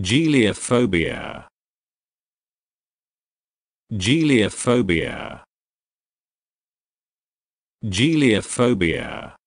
Geliophobia. Geliophobia. Geliophobia.